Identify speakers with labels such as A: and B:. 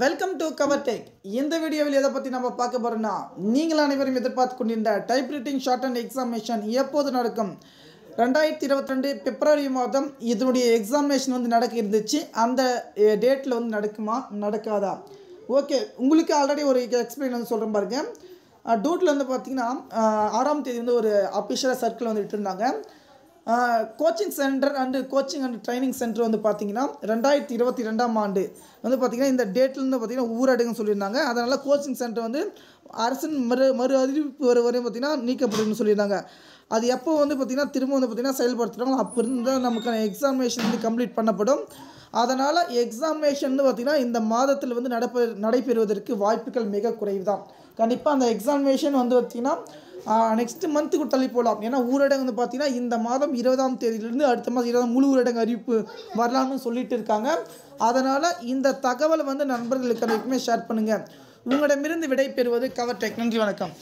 A: welcome to cover take இந்த வீடியோவில் எதை பற்றி நம்ம பார்க்க போகிறோம்னா நீங்கள் அனைவரும் எதிர்பார்த்து கொண்டிருந்த type writing shorthand examination எப்போது நடக்கும் ரெண்டாயிரத்தி இருபத்தி ரெண்டு பிப்ரவரி மாதம் இதனுடைய எக்ஸாமினேஷன் வந்து நடக்க இருந்துச்சு அந்த டேட்டில் வந்து நடக்குமா நடக்காதா ஓகே உங்களுக்கு ஆல்ரெடி ஒரு எக்ஸ்பிளைன் வந்து சொல்கிறேன் பாருங்கள் டூட்டில் வந்து பார்த்திங்கன்னா ஆறாம் தேதி வந்து ஒரு அஃபிஷியலாக சர்க்கிள் வந்து விட்டுருந்தாங்க coaching centre and coaching and training centre வந்து பார்த்திங்கன்னா ரெண்டாயிரத்தி இருபத்தி ரெண்டாம் ஆண்டு வந்து பார்த்திங்கன்னா இந்த டேட்லேருந்து பார்த்திங்கன்னா ஊரடங்குன்னு சொல்லியிருந்தாங்க அதனால் கோச்சிங் சென்டர் வந்து அரசின் மறு மறு அறிவிப்பு வரும் வரையும் பார்த்திங்கன்னா நீக்கப்படுதுன்னு சொல்லியிருந்தாங்க அது எப்போ வந்து பார்த்திங்கன்னா திரும்ப வந்து பார்த்திங்கன்னா செயல்படுத்துகிறாங்களோ அப்போ இருந்தால் நமக்கான எக்ஸாமினேஷன் வந்து கம்ப்ளீட் பண்ணப்படும் அதனால் எக்ஸாமினேஷன் பார்த்திங்கன்னா இந்த மாதத்தில் வந்து நடப்ப நடைபெறுவதற்கு வாய்ப்புகள் மிக குறைவு தான் கண்டிப்பாக அந்த எக்ஸாமினேஷன் வந்து பார்த்திங்கன்னா நெக்ஸ்ட் மந்த்துக்கு தள்ளி போகலாம் ஏன்னா ஊரடங்கு வந்து பார்த்திங்கன்னா இந்த மாதம் இருபதாம் தேதியிலிருந்து அடுத்த மாதம் இருபதாம் முழு ஊரடங்கு அறிவிப்பு வரலாம்னு சொல்லிட்டு இருக்காங்க அதனால் இந்த தகவலை வந்து நண்பர்களுக்கு அனைத்துமே ஷேர் பண்ணுங்கள் உங்களிடமிருந்து விடை பெறுவது கவர் டெக் நன்றி வணக்கம்